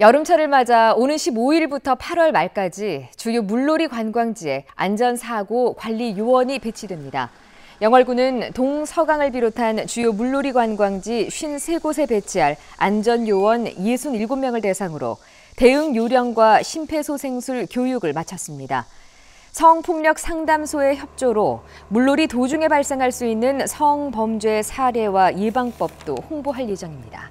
여름철을 맞아 오는 15일부터 8월 말까지 주요 물놀이 관광지에 안전사고 관리 요원이 배치됩니다. 영월군은 동서강을 비롯한 주요 물놀이 관광지 53곳에 배치할 안전요원 67명을 대상으로 대응 요령과 심폐소생술 교육을 마쳤습니다. 성폭력 상담소의 협조로 물놀이 도중에 발생할 수 있는 성범죄 사례와 예방법도 홍보할 예정입니다.